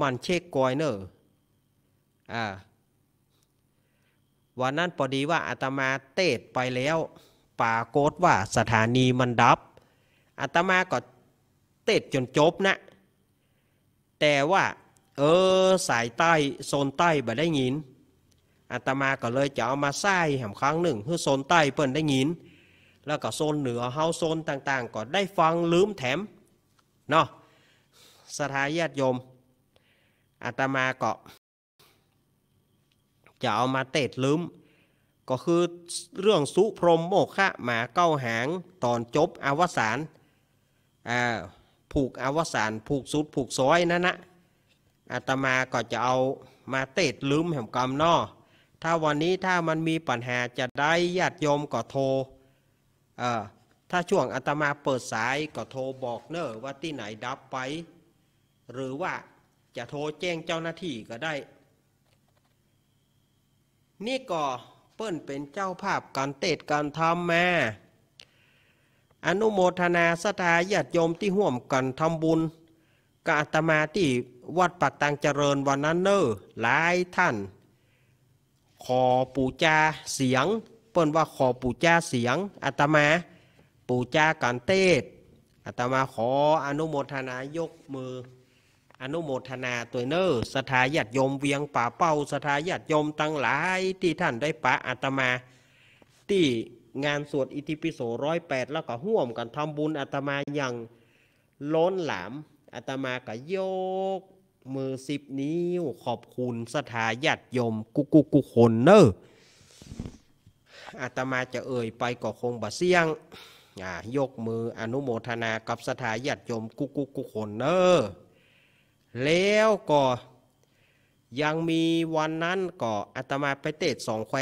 มันเชกกอยเนอร์วันนั้นพอดีว่าอาตมาเตดไปแล้ว ป่ากดว่าสถานีมันดับอาตมาก็เตดจนจบนะแต่ว่า เออสายใต้โซนใต้บ่ได้ยินอาตมาก็เลยจะเอามาใส่แหมครั้งหนึ่งเพื่อโซนใต้เพิ่นได้ยิน แล้วก็โซนเหนือเฮาโซนต่าง ๆ ก็ได้ฟังลืมแถมเนาะสถาญาติโยมอาตมาก็จะเอามาเตดลืมก็คือเรื่องสุพรมโมฆะหมาเก้าหางตอนจบอวสานาผูกอวสานผูกสุดผูกซ้อยนั่นนะอาตมาก็จะเอามาเตดลืมแห่งกรรมนอถ้าวันนี้ถ้ามันมีปัญหาจะได้ญาติโยมก็โทรถ้าช่วงอาตมาเปิดสายก็โทรบอกเนอว่าที่ไหนดับไปหรือว่าจะโทรแจ้งเจ้าหน้าที่ก็ได้ นี่ก็เปิ้นเป็นเจ้าภาพการเตดการทำแม่อนุโมทนาสตาญาติโยมที่ห่วมกันทำบุญกาตมาที่วัดปักตังเจริญวันนั้นเนอหลายท่าน ขอปู่จาเสียง เปิ้นว่าขอปู่จาเสียงอาตมา ปู่จาการเตศอาตมาขออนุโมทนายกมืออนุโมทนาตัวเนอร์สถาญาติโยมเวียงป่าเป้าสถาญาติโยมตั้งหลายที่ท่านได้ปะอาตมาที่งานสวดอิติปิโสร้อยแปดแล้วก็ห่วมกันทำบุญอาตมาอย่างล้นหลามอาตมาก็ยกมือสิบนิ้ว ขอบคุณสถาญาติโยมกุกุกุคนเนอร์อาตมาจะเอ่ยไปก็คงบะเสี่ยงยกมืออนุโมทนากับสถาญาติโยมกุกุกุคนเนอร์แล้วก็ยังมีวันนั้นก็อาตมาไปเตะสองแคว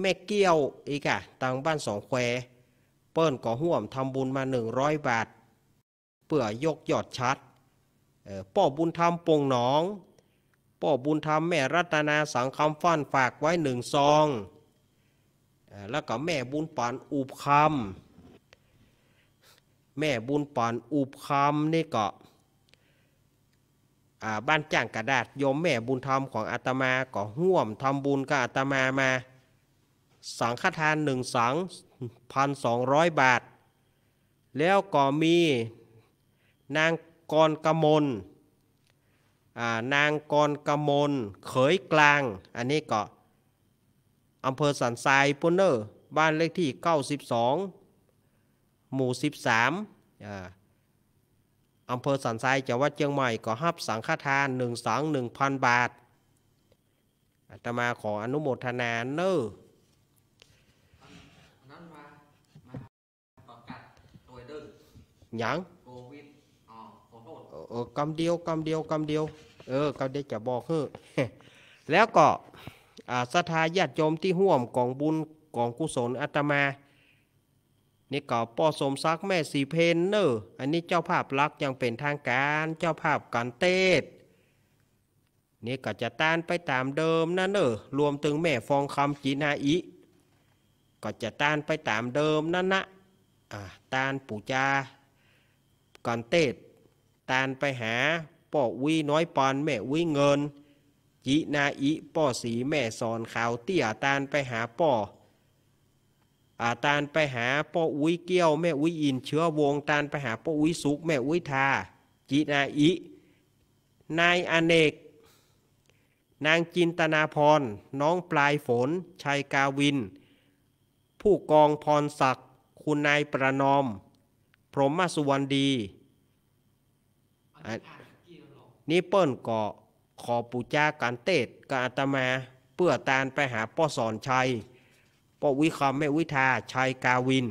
แม่เกี้ยวอีกอะตังบ้านสองแคว เปิ้นก่อห่วมทำบุญมาหนึ่งร้อยบาทเปื่อยกยอดชัดป่อบุญธรรมปงหนองป่อบุญธรรมแม่รัตนาสังคำฟ้านฝากไว้หนึ่งซอง แล้วก็แม่บุญปานอุบคำแม่บุญปานอุบคำนี่ก็บ้านจ้างกระดาษโยมแม่บุญธรรมของอาตมาก็ห่วมทำบุญกับอาตมามาสังฆทานหนึ่งสังพันสองร้อยบาท แล้วก็มีนางกรกมลนางกรกมลเขยกลาง อันนี้ก็อำเภอสันทรายปุนเนอร์ บ้านเลขที่ 92 หมู่ 13อ่าอำเภอสันทรายจังหวัดเชียงใหม่ก็รับสังฆทาน1่งพันบาท อาตมาขออนุโมทนาเนอ้อยังเออกำเดียวกำเดียวกำเดียว เออกำเดียวจะบอกเฮ้อแล้วก็ศรัทธาญาติโยมที่ห่วมกองบุญกองกุศลอาตมานี่ก็ป่อสมซักแม่สีเพนเนอร์อันนี้เจ้าภาพลักยังเป็นทางการเจ้าภาพกันเตศนี่ก็จะต้านไปตามเดิมนะเนอรวมถึงแม่ฟองคำจีนาอิก็จะต้านไปตามเดิมนั่นนะอ่าต้านปู่จากันเตศต้านไปหาป่อวีน้อยปอนแม่วีเงินจีนาอิปอสีแม่สอนขาวเตี้ยต้านไปหาปออาตานไปหาป้ออุ้ยเกี้ยว แม่อุ้ยอินเชื้อวงตานไปหาป้ออุ้ยสุกแม่อุ้ยทาจีนาอินายอเนก นางจินตนาพร น้องปลายฝนชัยกาวิน ผู้กองพรศักดคุณนายประนอม พรหมสุวรรณดี นี่เปิ้นเกาะขอปูจาการเตศกัาตมาเพื่อตานไปหาป้อสอนชัยปวิคอมเมวิทาชัยกาวิน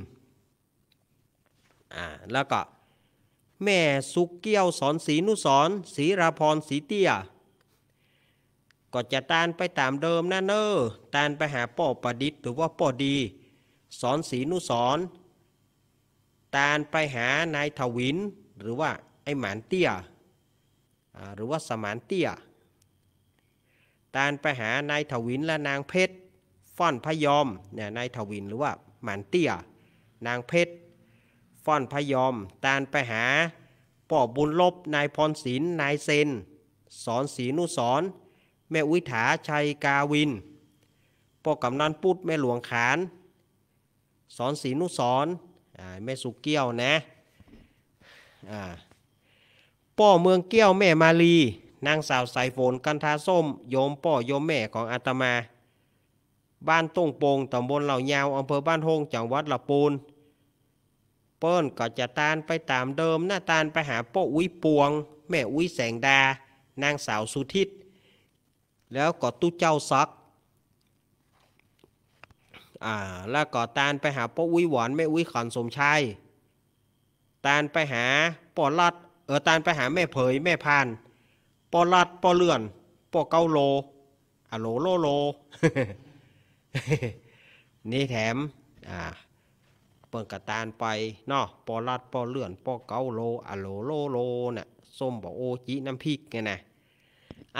อ่าแล้วก็ แม่สุกเกี้ยวสอนสีนุสอนสีราพรสีเตี้ย ก็จะตานไปตามเดิมนะเนอตานไปหาป่อประดิษฐ์ หรือว่าป่อดีสอนสีนุสอนตานไปหานายถวินหรือว่าไอหมานเตี้ยหรือว่าสมานเตี้ย ตานไปหานายถวินและนางเพชรฟ่อนพยอมเนี่ยนายทวินหรือว่าหมันเตี้ย นางเพชรฟ่อนพยอมตานไปหาป่อบุญลบนายพรศิลนายเซนสอนศรีนุสอนแม่อุ้ยถาชัยกาวินป่อกำนันปุดแม่หลวงขานสอนศรีนุสอนแม่สุกเกี้ยวนะป่อเมืองเกี้ยวแม่มาลีนางสาวสายฝนกันทาส้มโยมป่อโยมแม่ของอาตมาบ้านตุ้งโปงตำบลเหล่ายาวอำเภอบ้านโฮงจังหวัดละปูน เปิ้นก็จะตานไปตามเดิม หน้าตานไปหาโป้อุ้ยปวงแม่อุ้ยแสงดา นางสาวสุทิศแล้วก็ตู้เจ้าซักอ่าแล้วก็ตานไปหาป้อุ้ยหวานแม่อุ้ยขอนสมชายตานไปหาป้อลัดเออตานไปหาแม่เผย แม่พานป้อลัดป้อเลื่อนป้อเกาโลอะโลโลโลนี่แถม อ่า เปิงกระตานไปเนาะปอลัดปอเลื่อนปอเกาโลอะโลโลโลน่ะ ส้มบอกโอจีน้ำพริกไงนะ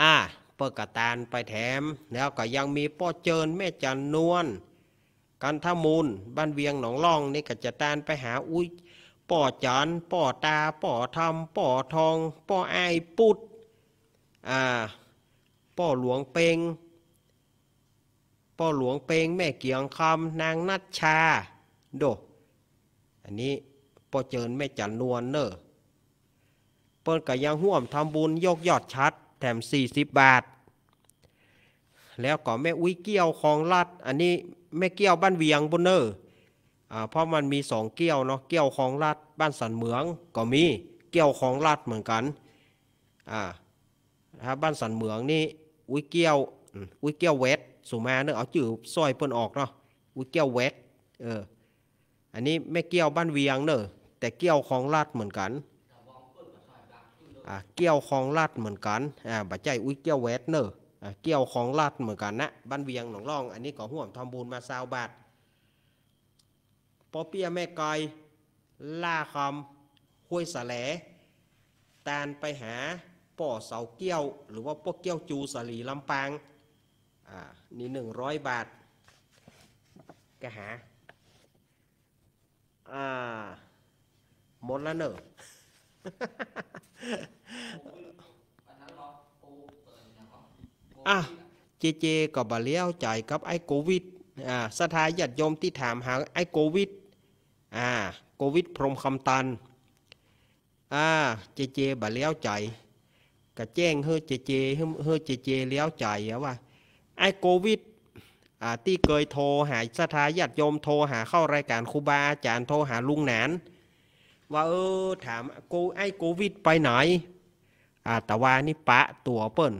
อ่า เปิงกระตานไปแถม แล้วก็ยังมีปอเจิน แม่จันนวล กันทมูล บ้านเวียงหนองล่องนี่ก็จะตานไปหา อุ้ยป่อจันป่อตาป่อทำป่อทองป่อไอปุดอ่าป่อหลวงเปงพ่อหลวงเปงแม่เกียงคำนางนัชชาโดอันนี้พ่อเจิญแม่จันนวลเนอเปิ้นกับยังห่วมทำบุญยกยอดชัด แถม 40 บาท แล้วก็แม่อุ้ยเกี้ยวของรัดอันนี้แม่เกี้ยวบ้านเวียงบนเนอเพราะมันมีสองเกี้ยวเนาะ เกี้ยวของรัดบ้านสันเหมืองก็มี เกี้ยวของรัดเหมือนกัน อ่าบบ้านสันเหมืองนี่อุ้ยเกี้ยวอุ้ยเกี้ยวเวทสูมาเนอะเอาจือซอยเปิ้นออกเนาะ อุ้ยเกี้ยวแวกเอออันนี้แม่เกี้ยวบ้านเวียงเนอะแต่เกี้ยวของลาดเหมือนกัน อ่าเกี้ยวของลาดเหมือนกันอ่าบะใจอุ้ยเกี้ยวแวกเนอะอ่าเกี้ยวของลาดเหมือนกันนะบ้านเวียงหนองล่อง อันนี้ก็ห่วมทำบุญมาซาวบาทปอเปียแม่กอยล่าคำห้วยสะแหลตานไปหาป่อเสาเกี้ยวหรือว่าพวกเกี้ยวจูสลีลำปางนี่หนึ่งร้อยบาทแกหา อ่าหมดแล้วเนอะอ่ะเจเจ ก็บาเลี้ยวจ่ายกับไอ้โควิด อ่าสถาญาติโยมที่ถามหาไอ้โควิด อ่า โควิดพรมคำตัน อ่าเจเจบาเลี้ยวใจก็แจ้งเฮ้อเจเจเฮ้อเจเจเลี้ยวใจอะวะไอ้โควิดที่เคยโทรหาสถาญาติโยมโทรหาเข้ารายการครูบา อาจารย์โทรหาลุงหนานว่าเออถามกูไอ้โควิด ไปไหนแต่ว่านี่ปะตัวเปิ้น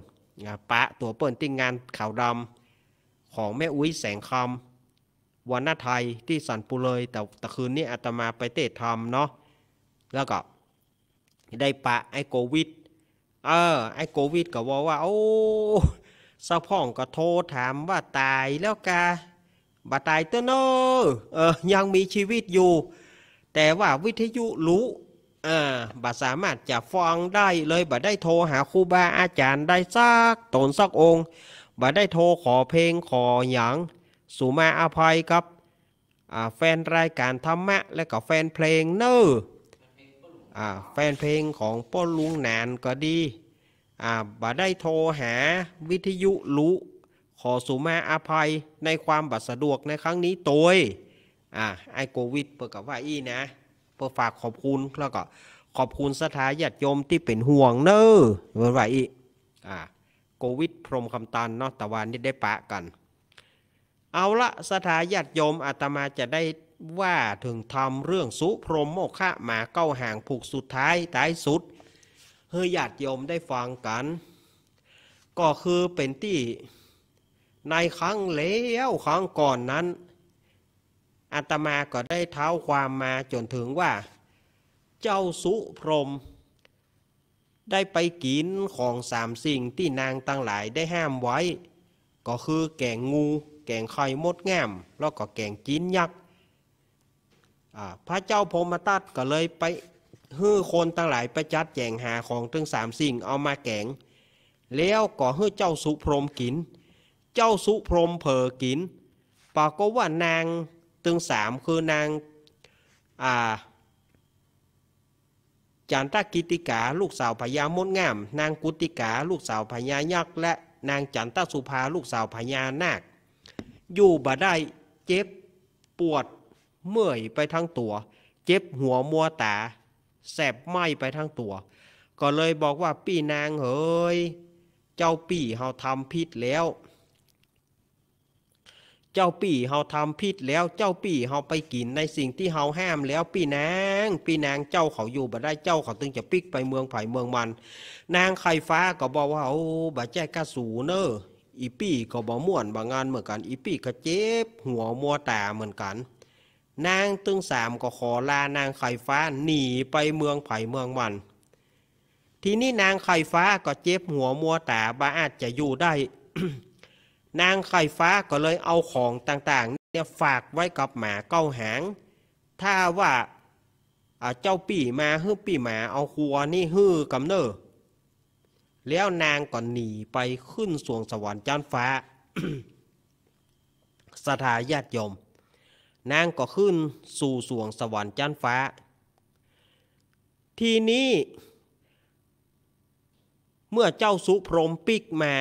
ปะตัวเปิ้นที่งาน ข่าวดำของแม่อุ้ยแสงคำวันนาไทยที่สันปูเลย แต่ตะคืนนี้ อาตมาไปเตะทำเนาะแล้วก็ได้ปะไอ้โควิดเออไอ้โควิดก็บอกว่าโอ้เศร้าพ่องก็โทรถามว่าตายแล้วกา บ่าตายตัวเนอเออยังมีชีวิตอยู่ แต่ว่าวิทยุรู้อ่าบ่าสามารถจะฟังได้เลยบ่าได้โทรหาครูบาอาจารย์ได้ซัก ตนซักองค์บ่าได้โทรขอเพลงขอหยังสุมาอภัยครับ แฟนรายการธรรมะ และก็แฟนเพลงเนอแฟนเพลงของป้อลุงนานก็ดีบ่ได้โทรหาวิทยุรู้ขอสุมาอภัยในความบัดสะดวกในครั้งนี้ตัวอ่าไอโควิดเปิดกับว่าอีนะเปิดฝากขอบคุณ แล้วก็ ขอบคุณสถาญาติโยมที่เป็นห่วงเนอะเปิดว่าอีอ่าโควิด พรมคำตันเนาะตะวันนี้ได้ปะกัน เอาละสถาญาติโยมอาตมาจะได้ว่าถึงทำเรื่องสุพรมโมฆะหมาเก้าห่างผูกสุดท้ายท้ายสุดเฮียญาติโยมได้ฟังกัน ก็คือเป็นที่ในครั้งแล้วครั้งก่อนนั้นอาตมาก็ได้เท้าความมาจนถึงว่า เจ้าสุพรม ได้ไปกินของสามสิ่งที่นางตั้งหลายได้ห้ามไว้ ก็คือแกงงู แกงไข่มดแงมแล้วก็แกงจินยักษ์พระเจ้าพรมตัดก็เลยไปฮื้อคนตั้งหลายประจัดแจงหาของทั้งสามสิ่งเอามาแกง แล้วก็ฮื้อเจ้าสุพรมกิน เจ้าสุพรมเผอกินปาก็ว่านางทั้งสามคือนางอ่าจันทกิติกาลูกสาวพญามดงามนางกุติกาลูกสาวพญายักษ์และนางจันทสุภาลูกสาวพญานาค อยู่บ่ได้เจ็บปวด เมื่อยไปทั้งตัว เจ็บหัวมัวตาแสบไหม้ไปทั้งตัว ก็เลยบอกว่า ปี่นางเฮ้ยเจ้าปี่เฮาทำพิษแล้ว เจ้าปี่เฮาทำพิษแล้วเจ้าปี่เฮาไปกินในสิ่งที่เฮาห้ามแล้ว ปี่นางปี่นางเจ้าเขาอยู่บ่ได้เจ้าเขาตึงจะปิกไปเมืองไผ่เมืองมัน นางไข่ฟ้าก็บอกว่าโอ้บ่แจ้กระสูเนออีปี่ก็บ่ม่วนบางงานเหมือนกันอีปี่ก็เจ็บ หัวมัวตาเหมือนกันนางตึงสามก็ขอลานางไข่ฟ้าหนีไปเมืองไผ่เมืองวัน ทีนี้นางไข่ฟ้าก็เจ็บหัวมัวตาบ้าอาจจะอยู่ได้ นางไข่ฟ้าก็เลยเอาของต่างๆเนี่ยฝากไว้กับหมาเก้าหาง ถ้าว่าเจ้าปี่มาฮื้อปี่หมา เอาครัวนี่ฮื้อกำเนอแล้วนางก็หนีไปขึ้นสวงสวรรค์จานฟ้าสถาญาติยมนางก็ขึ้นสู่สวงสวรรค์จั้นฟ้า ทีนี้เมื่อเจ้าสุพรมปิกมา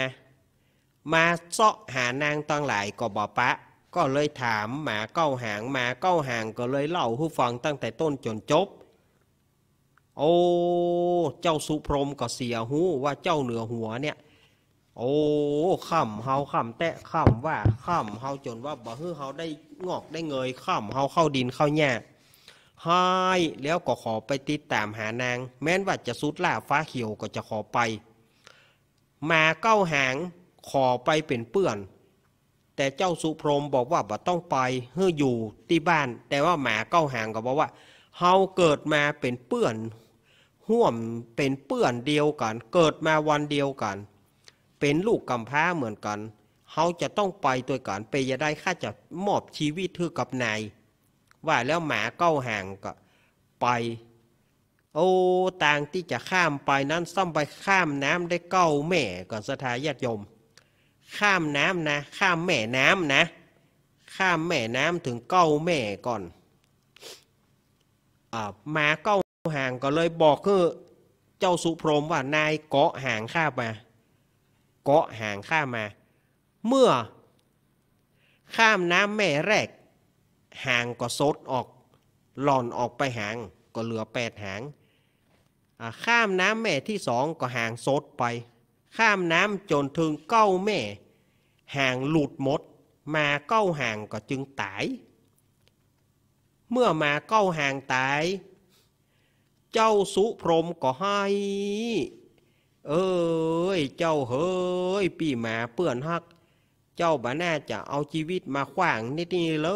มาเสาะหานางตั้งหลายก็บอปะ ก็เลยถามหมาเก้าหางหมาเก้าหางก็เลยเล่าให้ฟังตั้งแต่ต้นจนจบ โอ้เจ้าสุพรมก็เสียหูว่าเจ้าเหนือหัวเนี่ยโอ้ข่ำเฮาข่ำ แตะข่ำว่าข่ำเฮาจนว่าบ่ฮือเฮาได้งอกได้เงยข่ำเฮาเข้าดินเข้าแย่หายแล้วก็ขอไปติดตามหานางแม้นว่าจะสุดล่าฟ้าเขียวก็จะขอไปมาเก้าหางขอไปเป็นเปื่อน แต่เจ้าสุพรมบอกว่าบ่ต้องไปเฮื้ออยู่ที่บ้าน แต่ว่าหมาเก้าหางก็บอกว่าเฮาเกิดมาเป็นเปื่อนห่วมเป็นเปื่อนเดียวกัน เกิดมาวันเดียวกันเป็นลูกกำพร้าเหมือนกัน เขาจะต้องไปตัวก่อนไปจะได้ข้าจะมอบชีวิตเธอกับนาย ว่าแล้วหมาเก้าห่างก็ไป โอ้ต่างที่จะข้ามไปนั้นซ่อมไปข้ามน้ำได้เก้าแม่ก่อนสถาญาติโยม ข้ามน้ำนะ ข้ามแม่น้ำนะ ข้ามแม่น้ำถึงเก้าแม่ก่อนอมาเก้าห่างก็เลยบอกคือเจ้าสุพรมว่านายเกาะห่างข้ามาเกาะห่างข้ามมา เมื่อ ข้ามน้ำแม่แรกห่างก็ซดออกหล่อนออกไปห่างก็เหลือแปดหาง ข้ามน้ำแม่ที่สองก็ห่างซดไป ข้ามน้ำจนถึงเก้าแม่ห่างหลุดหมด มาเก้าห่างก็จึงตาย เมื่อมาเก้าห่างตาย เจ้าสุพรมก็ให้เอ้ยเจ้าเฮ้ยปีหมาเปื่อนฮัก เจ้าบ้าน่าจะเอาชีวิตมาขวางนี่นี่เล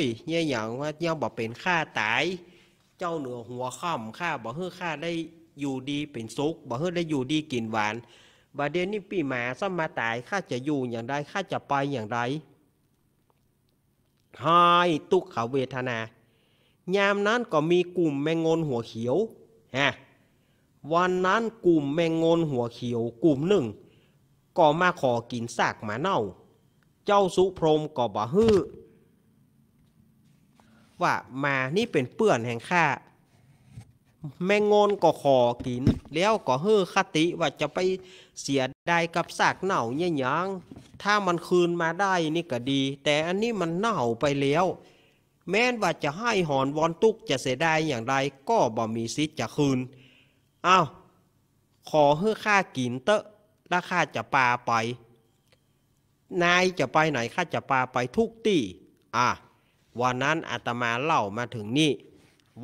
ยเนี่ยอย่างว่าเจ้าบอกเป็นข้าตาย เจ้าเหนือหัวค่ำข้าบอกเฮ้อข้าได้อยู่ดีเป็นสุขบอกเฮ้อได้อยู่ดีกินหวานบาเดี๋ยวนี้ปีหมาซ้ำมาตายข้าจะอยู่อย่างไรข้าจะไปอย่างไรหายตุกขเวทนายามนั้นก็มีกลุ่มแมงงนหัวเขียวฮะวันนั้นกลุ่มแมงงนหัวเขียวกลุ่มหนึ่ง ก็มาขอกินซากหมาเน่า เจ้าสุพรมก็บ่ฮื้อว่ามานี่เป็นเปื่อนแห่งข้า แมงงนก็ขอกิน แล้วก็เฮ้อคติว่าจะไปเสียดายกับสากเน่าเนี่ยยังถ้ามันคืนมาได้นี่ก็ดี แต่อันนี้มันเน่าไปแล้ว แม้ว่าจะให้หอนวอนตุกจะเสียดายอย่างไร ก็บ่มีสิทธิ์จะคืนอ้าวขอให้ข้ากินเตอะแล้วข้าจะปาไป นายจะไปไหนข้าจะปาไปทุกที่อ่ะวันนั้นอาตมาเล่ามาถึงนี่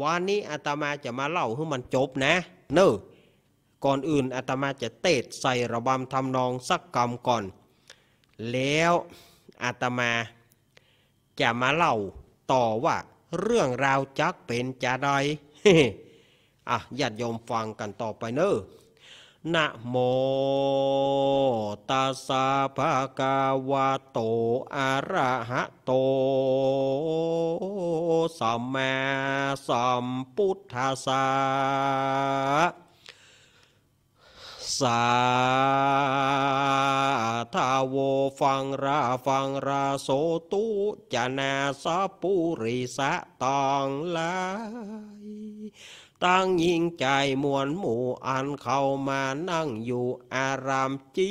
วันนี้อาตมาจะมาเล่าให้มันจบนะ เนอก่อนอื่นอาตมาจะเตะใส่ระบำทำนองสักกรรมก่อน แล้ว อาตมา จะมาเล่าต่อว่า เรื่องราวจักเป็นจะไดอะญาติโยมฟังกันต่อไปเนอนะโมตัสสะภะคะวะโต อะระหะโต สัมมาสัมพุทธัสสะสาทาวฟังราฟังราโสตุจนาสปุริสะตองลายตั้งยิงใจมวลหมู่อันเข้ามานั่งอยู่อารามจี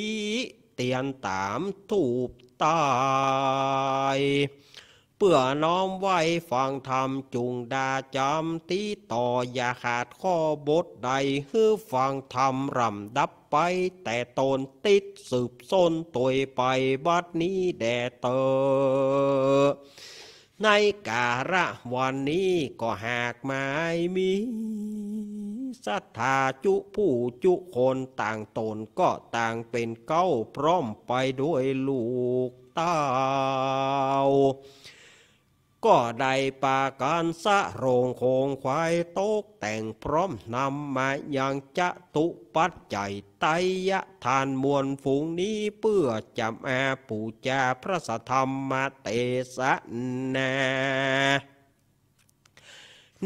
เตียนตามถูบตาย เพื่อน้อมไว้ฟังธรรมจุงดาจำตีต่ออย่าขาดข้อบทใดฮือฟังธรรมรำดับไป แต่ตนติดสืบส้นตวยไปบัดนี้แด่เตอในกาละวันนี้ก็หากไม่มีศรัทธาจุผู้จุคนต่างตนก็ต่างเป็นเก้าพร้อมไปด้วยลูกเต้าก็ได้ปาการสะโรงโคงควายโต๊กแต่งพร้อมนำมาอย่างจะตุปัจจไตยะทานมวลฝูงนี้เพื่อจำแอปูจาพระสธรรมเตสะนา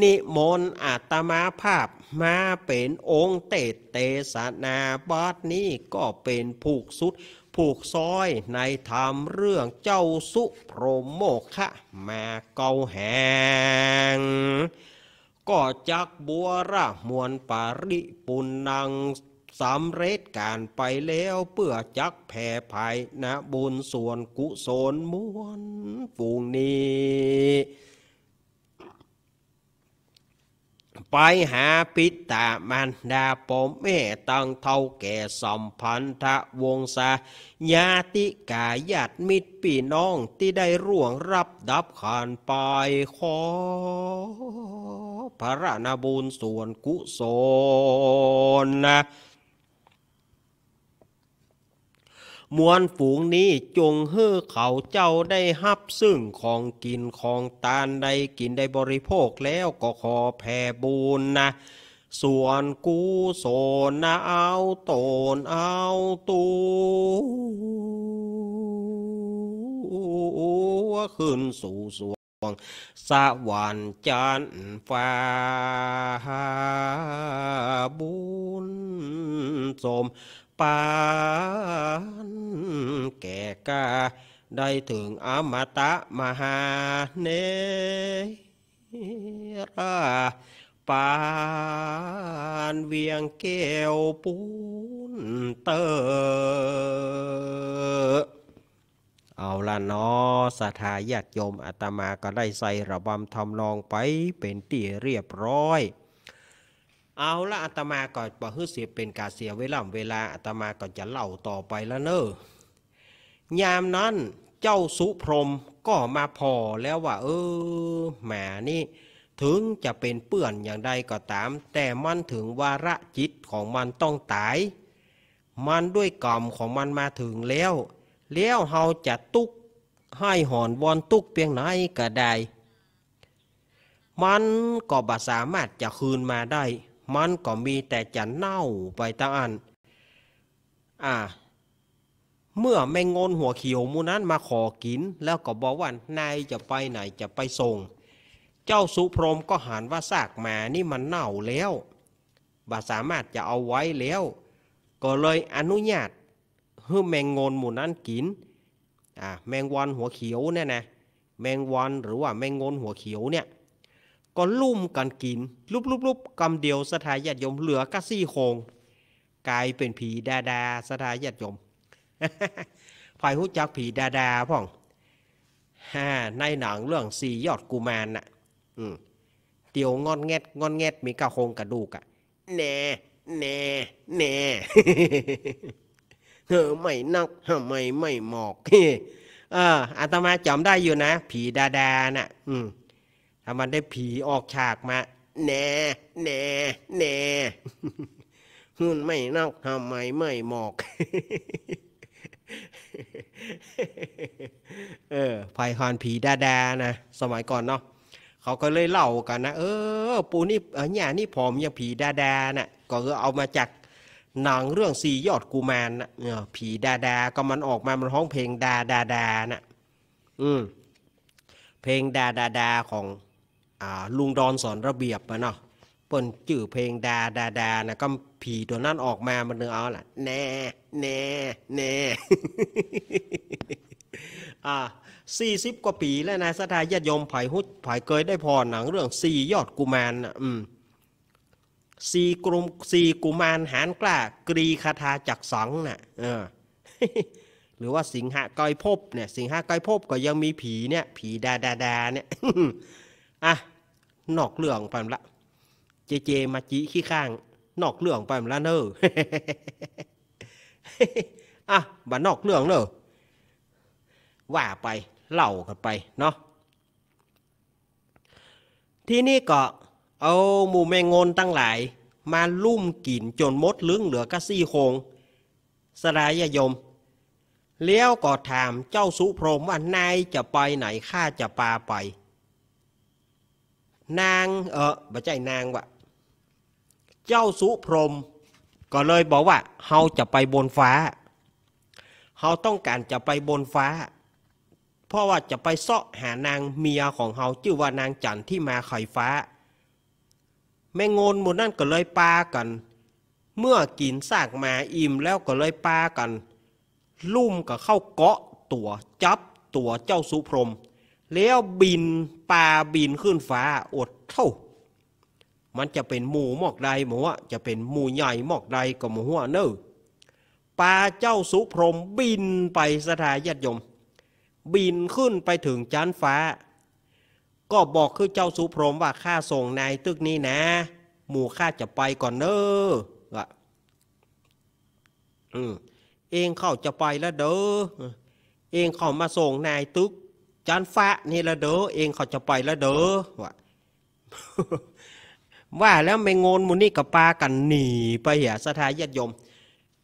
นิมนต์อาตมาภาพมาเป็นองค์เตเตสนาบัดนี้ ก็เป็นผูกสุดผูกซ้อยในธรรมเรื่องเจ้าสุพรมโมคะแม่เกาแหง ก็จักบัวระมวลปาริปุนังสำเร็จการไปแล้ว เพื่อจักแผ่ภัยนะบุญส่วนกุศลมวลฝูงนี้ไปหาพิตามันดาปมเมตังเท่าแก่สัมพันธวงศาญาติกาญาติมิตรปีน้องที่ได้ร่วงรับดับขานไปขอพระนบุญส่วนกุศลนะมวลฝูงนี้จงเฮือเขาเจ้าได้ฮับซึ่งของกินของตานได้กินได้บริโภคแล้วก็ขอแผ่บุญนะส่วนกูโสนนะเอาโตนเอาตูขึ้นสู่สวงสวรรค์จันฟ้าบุญสมปานแก่กาได้ถึงอมตะมหาเนรปานเวียงแก้วปุ้นเตอ เอาละเนาะสถาญาติโยมอาตมาก็ได้ใส่ระบำทำนองไปเป็นตีเรียบร้อยเอาละอาตมาก็บ่ฮือเสียเป็นกาเสียเวลาเวลาอาตมาก็จะเล่าต่อไปละเนอยามนั้นเจ้าสุพรมก็มาพอแล้วว่า เออแหมนี่ ถึงจะเป็นเปื่อนอย่างใดก็ตาม แต่มันถึงวาระจิตของมันต้องตาย มันด้วยกรรมของมันมาถึงแล้ว แล้วเฮาจะตุกให้หอนวอนตุกเพียงไหนก็ได้ มันก็บ่สามารถจะคืนมาได้มันก็มีแต่จะเน่าไปตั้งอัน อ่า เมื่อแมงงนหัวเขียวมูนั้นมาขอกิน แล้วก็บอกว่านายจะไปไหนจะไปส่ง เจ้าสุพรมก็หันว่าซากหมานี่มันเน่าแล้วบ่าสามารถจะเอาไว้แล้ว ก็เลยอนุญาตให้แมงงนหมูนั้นกินอ่าแมงวันหัวเขียวเนี่ยนะแมงวันหรือว่าแมงงนหัวเขียวเนี่ยก็ลุ่มกันกิน ลุบลุบลุบกำเดียวสถาญาติยมเหลือกะซี่โคงกลายเป็นผีดาดา สถาญาติยมฝ่ายหูจักผีดาดา พ่องฮ่าในหนังเรื่องสี่ยอดกุมารน่ะ อืมเตียวงอนแงดงอนแงดมีกระโคงกระดูกอะแน่แน่แน่เธอไม่นัก ไม่ไม่หมอกเอออาตมาจำได้อยู่นะ ผีดาดาน่ะอืมถ้ามันได้ผีออกฉากมาแหน่แหน่แหน่หุ่นไม่นอกทำไมไม่หมอก เออไพฮอนผีดาดานะสมัยก่อนเนาะเขาก็เลยเล่ากันนะเออ ปูนี่เออหย่านี่ผอมอย่างผีดาดานะ่ะก็เอามาจากหนังเรื่องสียอดกูมานนะผีดาดาก็มันออกมามันร้องเพลงดาดาดานะ่ะ อืม เพลงดาดาดาของลุงดอนสอนระเบียบมาเนาะเปิ้นจื่อเพลงดาดาดานะก็ผีตัวนั้นออกมามันเนื้อเอาล่ะ แน่แน่แน่อ่าสี่สิบกว่าปีแล้วนะสถาญาติโยมไผ่หุดไผ่เคยได้พรหนังเรื่องสี่ยอดกุมารนะอืมสี่กลุ่มสี่กุมารหานกล้า กรีคาถาจักสังนะ่ะเออหรือว่าสิงหะก้อยพบเนี่ย สิงหะก้อยพบก็ยังมีผีเนี่ย ผีดาดาดาเนี่ยอ่ะนอกเรื่องไปละเจเจมาจีขี้ข้าง นอกเรื่องไปละเนออ่ะบ่านอกเรื่องเนอว่าไปเล่ากันไปเนาะที่นี่ก็เอาหมูแมงงนตั้งหลาย มาลุ่มกินจนมดลึงเหลือกะซี่โคงสลายยมเลี้ยวก็ถามเจ้าสุพรมว่านายจะไปไหนข้าจะปาไปนางเออบ่ใจนางวะเจ้าสุพรมก็เลยบอกว่าเฮาจะไปบนฟ้า เฮาต้องการจะไปบนฟ้า เพราะว่าจะไปเสาะหานางเมียของเฮาชื่อว่านางจันที่มาไข่ฟ้า แม่งนหมดนั่นก็เลยปากัน เมื่อกินซากมาอิ่มแล้วก็เลยปากัน ลุ่มก็เข้าเกาะ ตัวจับ ตัวเจ้าสุพรมแล้วบินปลาบินขึ้นฟ้าอดเท่ามันจะเป็นหมูหมอกใดหมูจะเป็นหมูใหญ่หมอกใดก็หมูหัวเนอปลาเจ้าสุพรมบินไปสถายญาติยม บินขึ้นไปถึงชั้นฟ้า ก็บอกคือเจ้าสุพรมว่าข้าส่งนายตึกนี้นะ หมูข้าจะไปก่อนเนอวะอืมเองเข้าจะไปแล้วเด้อเองเข้ามาส่งนายตึกจานฟ้านี่ละเด้อเองเขาจะไปละเด้อว่า ว่าแล้วไม่งนมุนี่กับปากันหนีไปเหียสถาญาติยม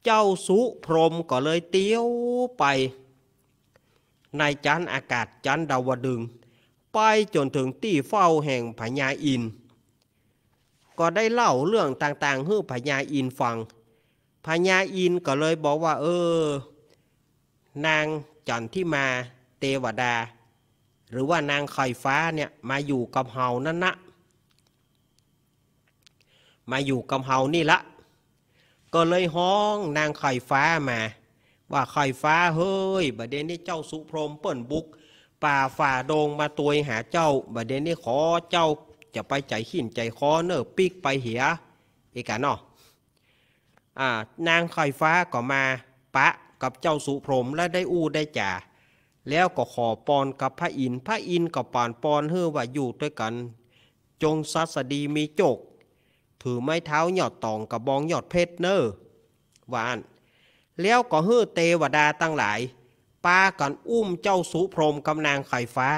เจ้าสุพรมก็เลยเตี้ยวไป ในจันอากาศจันดาวดึงไปจนถึงที่เฝ้าแห่งพญาอิน ก็ได้เล่าเรื่องต่างๆให้พญาอินฟัง พญาอินก็เลยบอกว่า เออ นางจันที่มาเตวดาหรือว่านางคอยฟ้าเนี่ยมาอยู่กับเฮานั่นนะมาอยู่กับเฮานี่ละ ก็เลยห้องนางคอยฟ้ามา ว่าคอยฟ้าเฮ้ยบัดเดนี่เจ้าสุพรมเปิ่นบุกป่าฝ่าโดงมาตัวหาเจ้าบัดเดนี่ขอเจ้าจะไปใจหินใจคอเนอปีกไปเหียอีกานออ่านางคอยฟ้าก็มาปะกับเจ้าสุพรมและได้อู้ได้จ่าแล้วก็ขอปอนกับพระอินทร์พระอินทร์กับป่านปอนเฮือว่าอยู่ด้วยกัน จงสัสดีมีจก ถือไม้เท้า หยอดตองกับบองหยอดเพชรเนอร์วาน แล้วก็เฮือเตวดาตั้งหลาย ปากันอุ้มเจ้าสุพรมกำนางไข่ฟ้า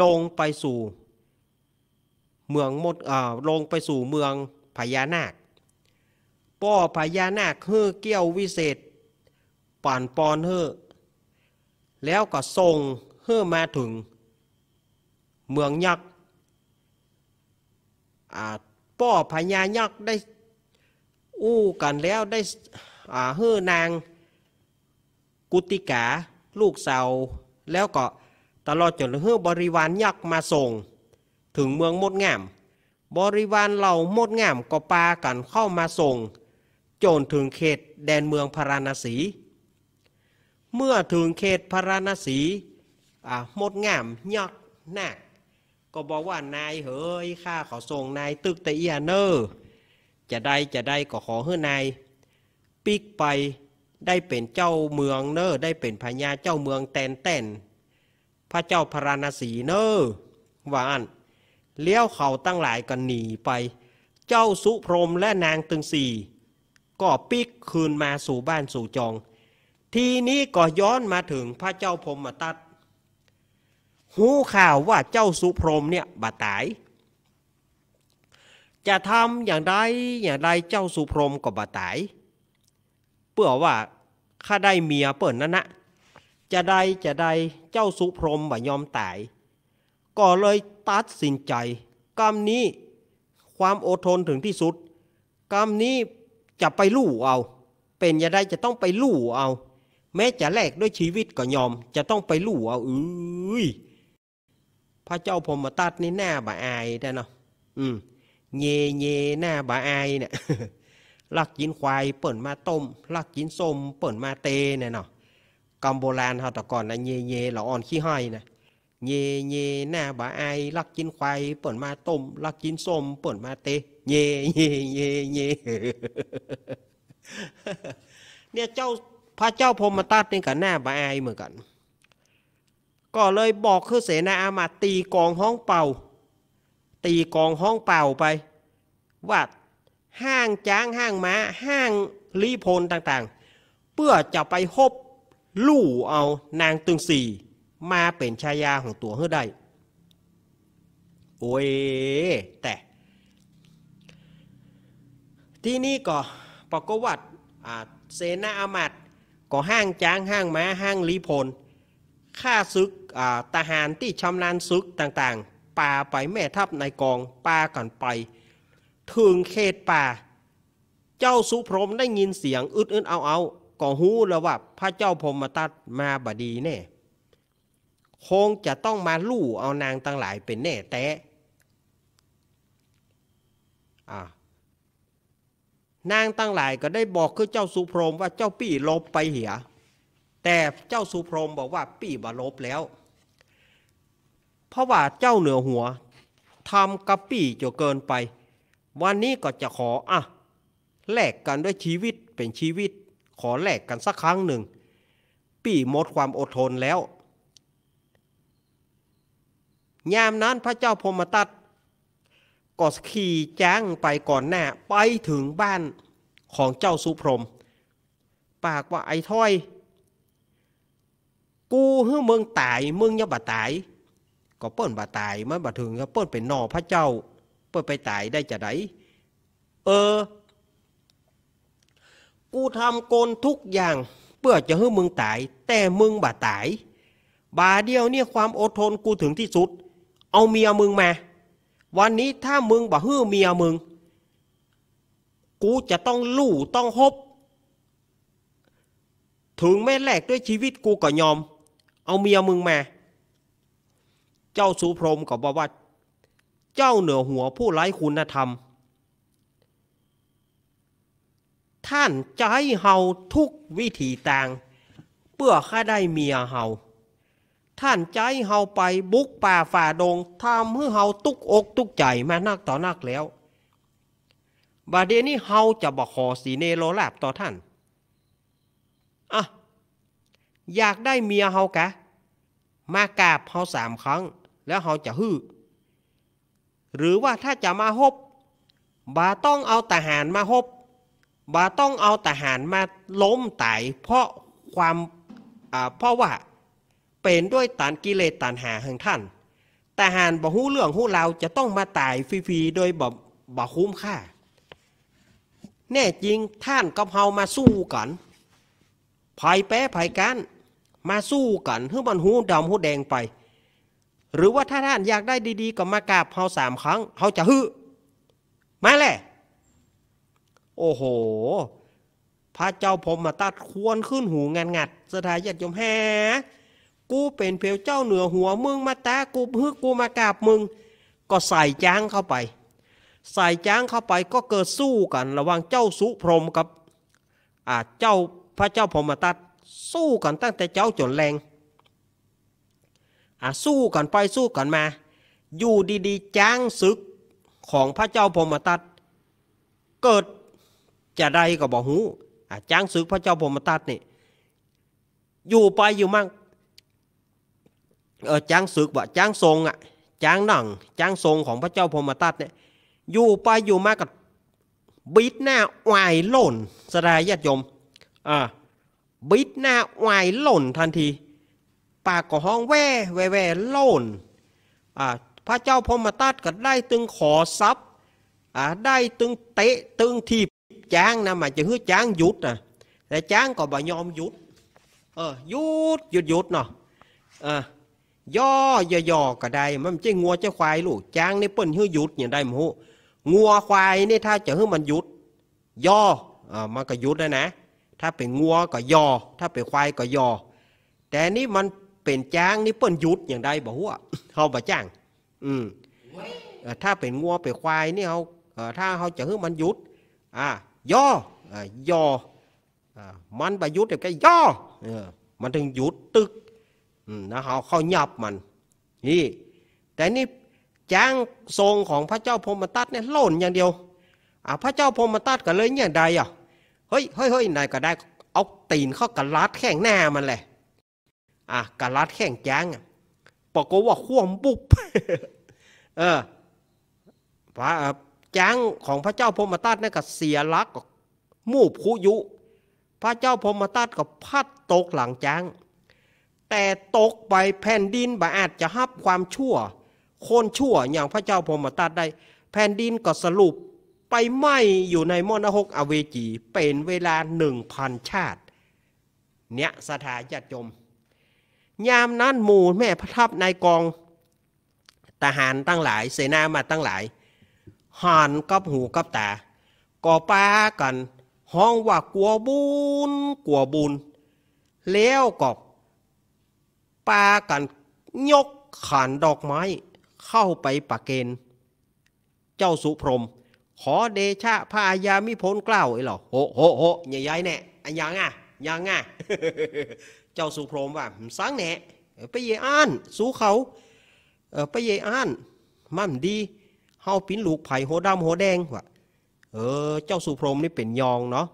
ลงไปสู่เมืองมดอ่ลงไปสู่เมืองพญานาคป่อพญานาคเฮือเกี้ยววิเศษป่านปอนเฮือแล้วก็ส่งเพื่อมาถึง เมืองยักษ์ป้อพญายักษ์ได้อู้กันแล้วได้เฮือนางกุติกาลูกสาวแล้วก็ ตลอดจนเฮือบริวารยักษ์มาส่ง ถึงเมืองมดงาม บริวารเหล่ามดงามก็ปากันเข้ามาส่งจนถึงเขต แดนเมืองพาราณสีเมื่อถึงเขตพระณศี หมดงามยอกหนักก็บอกว่านายเฮ้ยข้าขอส่งนายตึกแต่เอียเนอร์จะได้จะได้ก็ขอให้นายปิกไปได้เป็นเจ้าเมืองเนอร์ได้เป็นพญาเจ้าเมืองแตนแตนพระเจ้าพระณศีเนอร์ว่าอันเลี้ยวเขาตั้งหลายกันหนีไป เจ้าสุพรมและนางตึงสี่ก็ปิกคืนมาสู่บ้านสู่จองทีนี้ก็ย้อนมาถึงพระเจ้าพรมตัด หูข่าวว่าเจ้าสุพรมเนี่ยบาตาย จะทำอย่างไรอย่างไรเจ้าสุพรมก็บาตายเพื่อว่าข้าได้เมียเปิดนั่นนะจะใดจะใดเจ้าสุพรมบ่ยอมตาย ก็เลยตัดสินใจ กรรมนี้ความอดทนถึงที่สุด กรรมนี้จะไปลู่เอา เป็นจย่ได้จะต้องไปลู่เอาแม้จะแลกด้วยชีวิตก็ยอม จะต้องไปลู่เอาเอ้ยพระเจ้าพมตัดนี่หน้าบาอายได้เนาะอืมเยเยหน้าบาอายเนี่ยลักยินควายเปิดมาต้มลักยินส้มเปิดมาเตเนี่ยเนาะกัมโบราณเขาแต่ก่อนนะเยเยเราอ่อนขี้ห้อยนะเยเยหน้าบาอายลักยินควายเปิดมาต้มลักยินส้มเปิดมาเต เยเยเยเยเนี่ยเจ้าพระเจ้าพรมตัดนี่กับหน้าบาอเหมือนกัน ก็เลยบอกคือเสนาอามาตีกองห้องเป่า ตีกองห้องเป่าไปว่าห้างจ้างห้างม้าห้างลีโพลต่างๆ เพื่อจะไปฮบลู่เอานางตึงสีมาเป็นชายาของตัวเฮ้ได้ โอ้ยแต่ที่นี่ก็ปรากฏว่าเสนาอามาตย์ก็ห้างจ้างห้างแม้ห้างลีพลข้าศึกทหารที่ชำนาญศึกต่างๆ ป่าไปแม่ทัพในกองป่ากันไป ถึงเขตป่า เจ้าสุพรมได้ยินเสียง อึดอึดเอาเอาก็หูแล้วว่าพระเจ้าพรมตัดมาบดีแน่ คงจะต้องมาลู่เอานางตั้งหลายเป็นแน่แต่นางตั้งหลายก็ได้บอกคือเจ้าสุพรมว่าเจ้าปี่ลบไปเหีย แต่เจ้าสุพรมบอกว่าปี่บ่ลบแล้ว เพราะว่าเจ้าเหนือหัวทำกับปี่จะเกินไป วันนี้ก็จะขออ่ะแลกกันด้วยชีวิตเป็นชีวิต ขอแลกกันสักครั้งหนึ่ง ปี่หมดความอดทนแล้ว ยามนั้นพระเจ้าพมตัดก็ขี่จ้างไปก่อนหน้าไปถึงบ้านของเจ้าสุพรมปากว่าไอ้ถ้อย กูเฮ้มึงตายมึงยังบ่ตาย ก็เปิ้นบ่ตายมันบาถึงก็เปิ้นไปนอพระเจ้าเปิ้นไปตายได้จะไดเออ กูทำโกนทุกอย่างเพื่อจะให้มึงตาย แต่มึงบ่ตายบาเดียวเนี่ยความอดทนกูถึงที่สุด เอาเมียมึงมาวันนี้ถ้ามึงบ่ฮื้อเมียมึง กูจะต้องลู่ต้องฮบ ถึงแม่แลกด้วยชีวิตกูก็ยอม เอาเมียมึงมา เจ้าสุพรมก็บอกว่าเจ้าเหนือหัวผู้ไร้คุณธรรม ท่านจใหเฮาทุกวิถีต่าง เพื่อข้าได้เมียเฮาท่านใจเฮาไปบุกป่าฝ่าดงทำให้เฮาตุกอกตุกใจมานักต่อนักแล้วบาเดนี้เฮาจะบอกขอสีเนโลลาบต่อท่าน อ่ะอยากได้เมียเฮากะมากราบเฮาสามครั้ง แล้วเฮาจะฮื้อหรือว่าถ้าจะมาฮบบาต้องเอาทหารมาฮบบาต้องเอาทหารมาล้มไายเพราะความเพราะว่าเป็นด้วยตานกิเลสตานหาของท่าน แต่หานบ่หู้เรื่องหู้เราจะต้องมาตายฟรีๆ โดยบ่บ่คุ้มค่า แน่จริงท่านกับเฮามาสู้กันภัยแป้ภัยกัน มาสู้กันเพื่อมันหู้ดำหู้แดงไป หรือว่าถ้าท่านอยากได้ดี ๆ ก็มากราบเฮาสามครั้งเฮาจะฮึมาแหละ โอ้โห พระเจ้าผมมาตัดควรขึ้นหูงานงัดสถาญาติยมแหกูเป็นเพลวเจ้าเหนือหัวมึงมาตากูพึกกูมากราบมึง ก็ใส่จ้างเข้าไป ใส่จ้างเข้าไปก็เกิดสู้กันระหว่างเจ้าสุพรมกับอ่าเจ้าพระเจ้าพรมตัดสู้กันตั้งแต่เจ้าจนแรง อ่าสู้กันไปสู้กันมา อยู่ดี ๆ จ้างศึก ของพระเจ้าพรมตัดเกิดจะได้ก็บอกหูอ่าจ้างศึกพระเจ้าพรมตัดนี่อยู่ไปอยู่มั่งเออจ้างศึกว่าจ้างทรงอ่ะจ้างหนังจ้างทรงของพระเจ้าพมตัดเนี่ยอยู่ไปอยู่มากับบิดหน้าไหวหล่นสดายญาติโยมอ่าบิดหน้าไหวหล่นทันที ปากก็ห้องแว่แว่แว่หล่นอ่าพระเจ้าพมตัดก็ได้ตึงขอทรัพย์อ่าได้ตึงเตะตึงทีจ้างนะมาจะฮือจางหยุดนะแต่จ้างก็บ่ยอมหยุด เออหยุดหยุดหยุดเนาะอ่าย่อย่อๆก็ได้ มันไมใช่งัวเจ้ควายลูกจ้างในเปิ้นเฮือหยุดอย่างได้มหูงัวควายนี่ถ้าจะเฮือมันหยุดย่ออ่มันก็หยุดแล้วนะถ้าเป็นงัวก็ย่อถ้าเป็นควายก็ย่อแต่นี่มันเป็นจ้างนี่เปิ้นหยุดอย่างได้บ่หัวเขาบ่จ้าง อืมถ้าเป็นงัวเป็นควายนี่เขาถ้าเขาจะเฮือมันหยุดอ่าย่อย่อมันปหยุเดี๋ยวก็ย่อมันถึงหยุดตึกนะเขาเขายับมันนี่ แต่นี่แจ้งทรงของพระเจ้าพมตัดเนี่ยหล่นอย่างเดียวอ่ะพระเจ้าพมตัดก็เลยเนี่ยใดอ่ะเฮ้ยเฮ้ยเฮ้ยนายก็ได้เอาตีนเข้ากับลัดแข้งหน้ามันเลยอ่ะกับลัดแข้งแจ้งปรากฏว่าข่วมบุบเออพระแจ้งของพระเจ้าพมตัดเนี่ยก็เสียลัก มูบคุยุ พระเจ้าพมตัดก็พัดตกหลังแจ้งแต่ตกไปแผ่นดินบาอาจจะฮับความชั่วโคนชั่วอย่างพระเจ้าพรมตาได้ แผ่นดินก็สรุปไปไหมอยู่ในมอนหกอเวจี เป็นเวลาหนึ่งพันชาติ เนี่ย สถาจะจม ยามนั้นหมู่แม่พระทัพนายกอง ทหารตั้งหลายเสนามาตั้งหลายหันกับหูกับตา ก่อป้ากัน ห้องว่ากลัวบุญกลัวบุญ แล้วก็ปากันยกขานดอกไม้ เข้าไปปะเกณฑ์เจ้าสุพรม ขอเดชะพายามิพ้นกล้าวไอ้หรอโหโหโหใหญ่่แน่อยังอ่ะยังอ่ะเจ้าสุพรมว่าสังแน่ไปเยอัานสู้เขาไปเยอัานมั่นดีเฮาปิ้นลูกไผ่โหดำโหแดงว่ะเออเจ้าสุพรมนี่เป็นยองเนาะ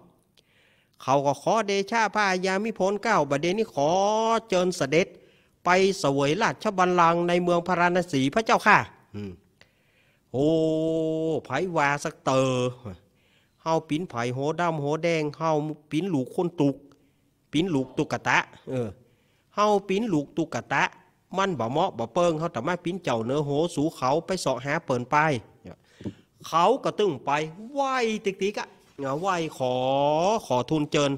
เขาก็ขอเดชะพายามิพ้นก้าวบดเดนี้ขอเจิญเสด็จไปสวยราชบัลลังก์ในเมืองพาราณสีพระเจ้าค่ะโอ้ ไผวาสักเตอเฮาปิ้นไผโหดำโหแดง เฮาปิ้นหลูกคนตุก ปิ้นหลูกตุกตะ เออ เฮาปิ้นหลูกตุกตะ มันบ่เหมาะบ่เปิงเฮาแต่มาปิ้นเจ้าเนื้อโห สูเขาไปสาะหาเปิ่นไป เขาก็ตึ้งไป ไหวติ๊กติ๊กอะไหวขอขอทุนเจิญ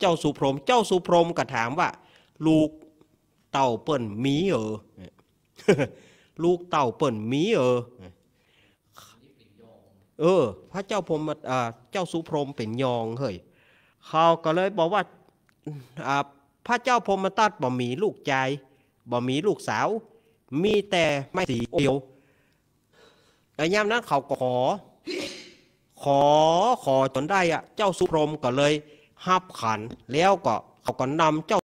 เจ้าสุพรมเจ้าสุพรมก็ถามว่า ลูกเต่าเปิ่นมีเออ ลูกเต่าเปิ่นมี เออ เออ พระเจ้าพรมเจ้าสุพรมเป็นยองเฮ้ยเขาก็เลย บอกว่าพระเจ้าพรมตัดบ่มีลูกใจบ่มีลูกสาว มีแต่ไม่สีเดียวไอ้ยามนั้นเขาก็ขอ ขอขอจนได้อะเจ้าสุพรมก็เลยหับขัน แล้วก็ เขาก็นำเจ้า